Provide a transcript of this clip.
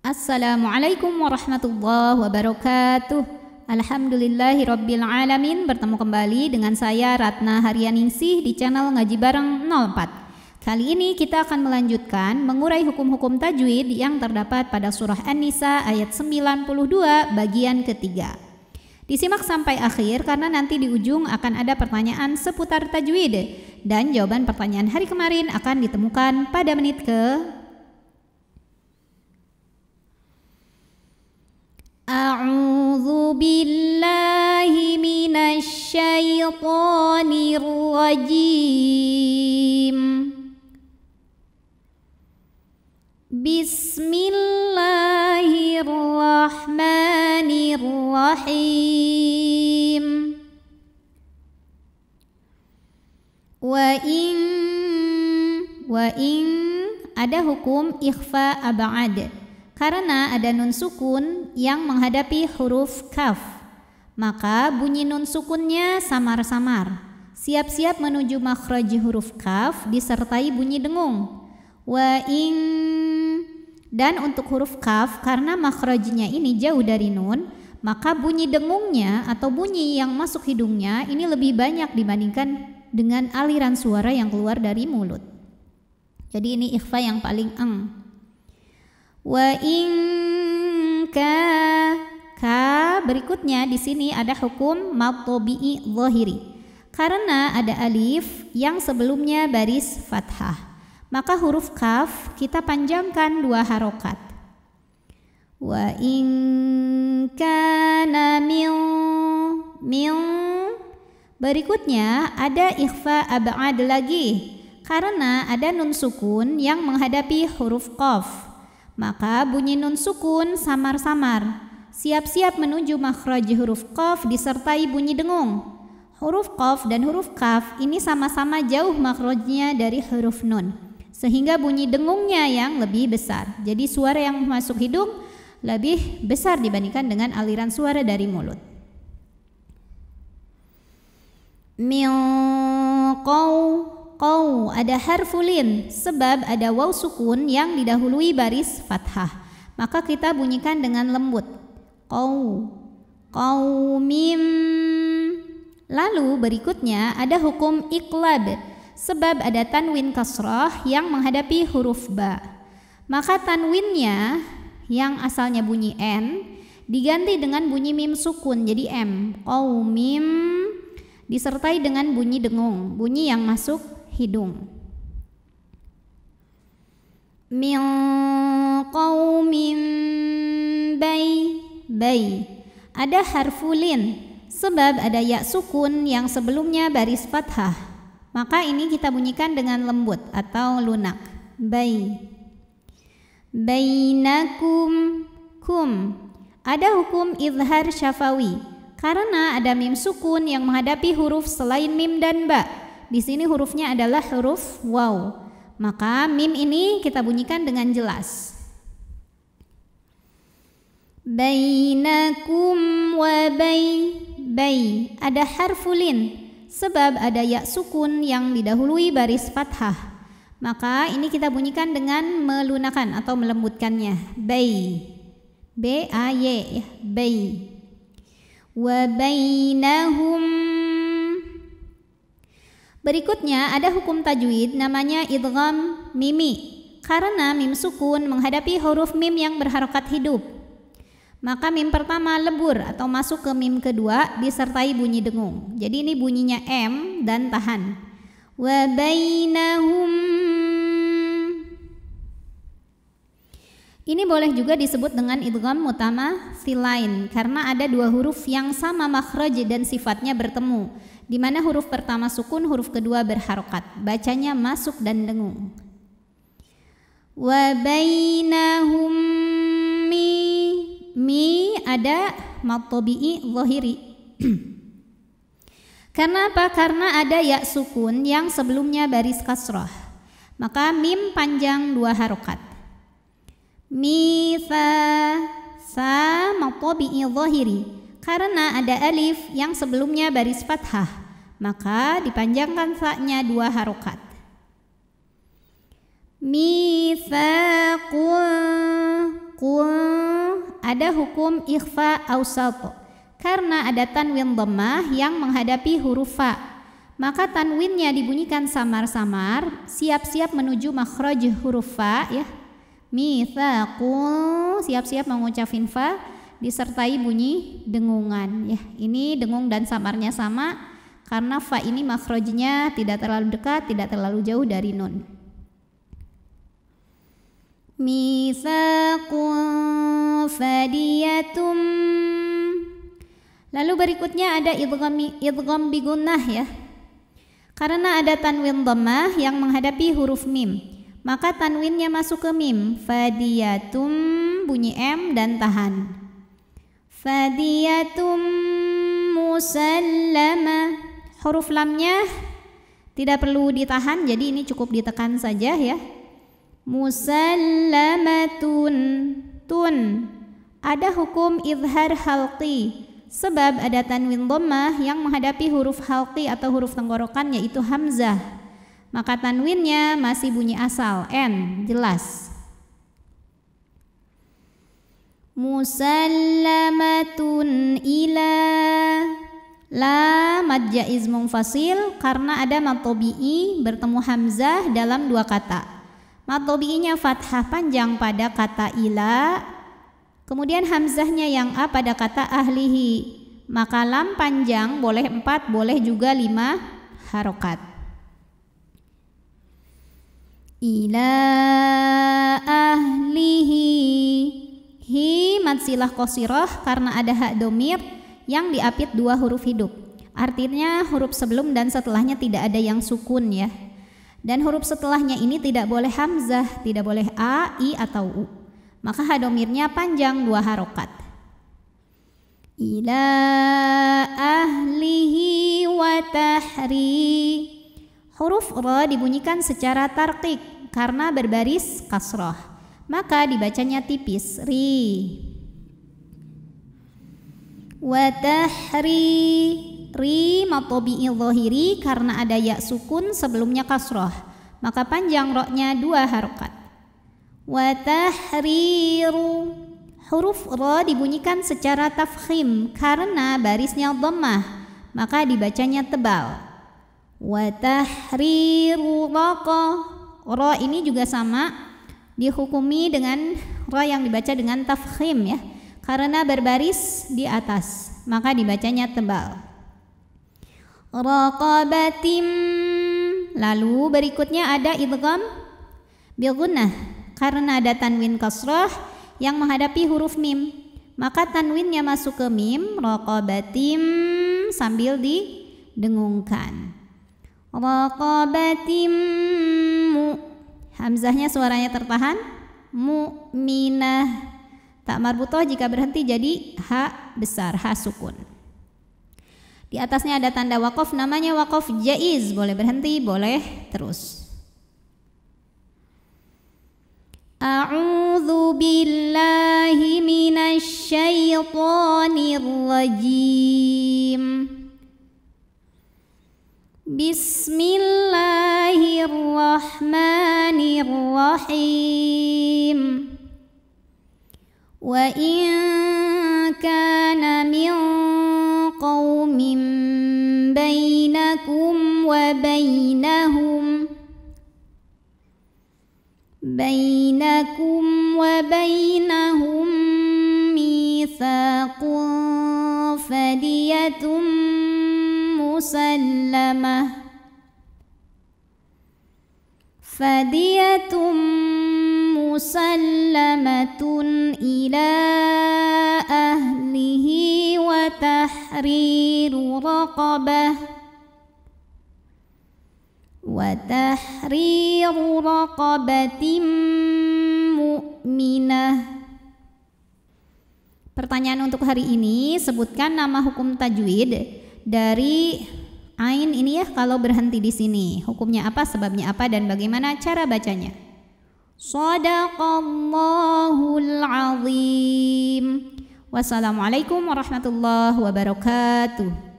Assalamualaikum warahmatullahi wabarakatuh. Alhamdulillahi Rabbil Alamin Bertemu kembali dengan saya Ratna Haryaningsih di channel Ngaji Bareng 04 Kali ini kita akan melanjutkan mengurai hukum-hukum tajwid yang terdapat pada surah An-Nisa ayat 92 bagian ketiga Disimak sampai akhir karena nanti di ujung akan ada pertanyaan seputar tajwid Dan jawaban pertanyaan hari kemarin akan ditemukan pada menit ke أعوذ بالله من الشيطان الرجيم بسم الله الرحمن الرحيم وإن وإن ada hukum ikhfa abad Karena ada nun sukun yang menghadapi huruf kaf, maka bunyi nun sukunnya samar-samar. Siap-siap menuju makhraj huruf kaf disertai bunyi dengung. Wa ing dan untuk huruf kaf karena makhrajnya ini jauh dari nun, maka bunyi dengungnya atau bunyi yang masuk hidungnya ini lebih banyak dibandingkan dengan aliran suara yang keluar dari mulut. Jadi ini ikhfa yang paling eng. Wa inka ka berikutnya di sini ada hukum matobi'i zahiri. Karena ada alif yang sebelumnya baris fathah. Maka huruf kaf kita panjangkan dua harokat. Wa na mil Berikutnya ada ikhfa ab'ad lagi karena ada nun sukun yang menghadapi huruf qaf. Maka bunyi nun sukun samar-samar, siap-siap menuju makhraj huruf qaf disertai bunyi dengung. Huruf qaf dan huruf kaf ini sama-sama jauh makhrajnya dari huruf nun. Sehingga bunyi dengungnya yang lebih besar. Jadi suara yang masuk hidung lebih besar dibandingkan dengan aliran suara dari mulut. Min qaw Qaw ada harfulin sebab ada waw sukun yang didahului baris fathah. Maka kita bunyikan dengan lembut. Qaw. Qawmim. Lalu berikutnya ada hukum iqlab sebab ada tanwin kasrah yang menghadapi huruf ba. Maka tanwinnya yang asalnya bunyi n diganti dengan bunyi mim sukun jadi m. Qawmim disertai dengan bunyi dengung, bunyi yang masuk hidung min qawmin bay bay ada harfulin sebab ada ya sukun yang sebelumnya baris fathah maka ini kita bunyikan dengan lembut atau lunak bay bainakum kum ada hukum izhar syafawi karena ada mim sukun yang menghadapi huruf selain mim dan ba di sini hurufnya adalah huruf waw. Maka mim ini kita bunyikan dengan jelas. Bainakum wa bay bay ada harfulin sebab ada ya sukun yang didahului baris fathah. Maka ini kita bunyikan dengan melunakan atau melembutkannya. Bay. B A Y bay. Wa bainahum Berikutnya ada hukum tajwid namanya idgham mimi karena mim sukun menghadapi huruf mim yang berharokat hidup. Maka mim pertama lebur atau masuk ke mim kedua disertai bunyi dengung. Jadi ini bunyinya M dan tahan. Wa bainahum Ini boleh juga disebut dengan idgham mutama silain karena ada dua huruf yang sama makhraj dan sifatnya bertemu, di mana huruf pertama sukun, huruf kedua berharokat. Bacanya masuk dan dengung. Wa mi mi ada matobi'i zahiri. Karena apa? Karena ada ya sukun yang sebelumnya baris kasroh. Maka mim panjang dua harokat. Mifa Fa matobi'i zahiri Karena ada alif yang sebelumnya baris fathah Maka dipanjangkan fa'nya dua harokat Mithaqun Ada hukum ikhfa awsato Karena ada tanwin lemah yang menghadapi huruf fa maka tanwinnya dibunyikan samar-samar, siap-siap menuju makhraj huruf fa ya, mithaqul siap-siap mengucap fa disertai bunyi dengungan ya ini dengung dan samarnya sama karena fa ini makrojnya tidak terlalu dekat tidak terlalu jauh dari nun mithaqul fadiyatum lalu berikutnya ada idgham idgham bigunnah ya karena ada tanwin dhammah yang menghadapi huruf mim maka tanwinnya masuk ke mim fadiyatum bunyi m dan tahan fadiyatum musallama huruf lamnya tidak perlu ditahan jadi ini cukup ditekan saja ya musallamatun tun ada hukum izhar halqi sebab ada tanwin dhammah yang menghadapi huruf halqi atau huruf tenggorokan yaitu hamzah maka tanwinnya masih bunyi asal N, jelas. Musallamatun ila La mad jaiz karena ada matobi'i bertemu hamzah dalam dua kata. matobi'inya fathah panjang pada kata ila, kemudian hamzahnya yang a pada kata ahlihi. Maka lam panjang boleh empat, boleh juga lima harokat ila ahlihi hi matsilah kosiroh karena ada hak domir yang diapit dua huruf hidup artinya huruf sebelum dan setelahnya tidak ada yang sukun ya dan huruf setelahnya ini tidak boleh hamzah, tidak boleh a, i atau u. Maka hadomirnya panjang dua harokat. Ila ahlihi wa tahri Huruf ro dibunyikan secara tarkik karena berbaris kasroh. Maka dibacanya tipis ri. Watahri ri matobi ilohiri karena ada ya sukun sebelumnya kasroh. Maka panjang roknya dua harokat. Watahriru Huruf ro dibunyikan secara tafkhim karena barisnya dhammah, maka dibacanya tebal. Watahriru roko Ro ini juga sama Dihukumi dengan Ro yang dibaca dengan tafkhim ya Karena berbaris di atas Maka dibacanya tebal Rokobatim Lalu berikutnya ada idgham Bilgunah Karena ada tanwin kasroh Yang menghadapi huruf mim Maka tanwinnya masuk ke mim Rokobatim Sambil didengungkan raqabatim mu hamzahnya suaranya tertahan mu'minah tak marbutoh jika berhenti jadi ha besar ha sukun di atasnya ada tanda wakaf namanya wakaf jaiz boleh berhenti boleh terus A'udzu billahi minasy syaithanir rajim بسم الله الرحمن الرحيم وإن كان من قوم بينكم وبينهم بينكم وبينهم ميثاق فدية مسلمة فدية مسلمة إلى أهله وتحرير رقبة وتحرير رقبة مؤمنة Pertanyaan untuk hari ini, sebutkan nama hukum tajwid dari ain ini ya kalau berhenti di sini. Hukumnya apa, sebabnya apa dan bagaimana cara bacanya? Sadaqallahul azim. Wassalamualaikum warahmatullahi wabarakatuh.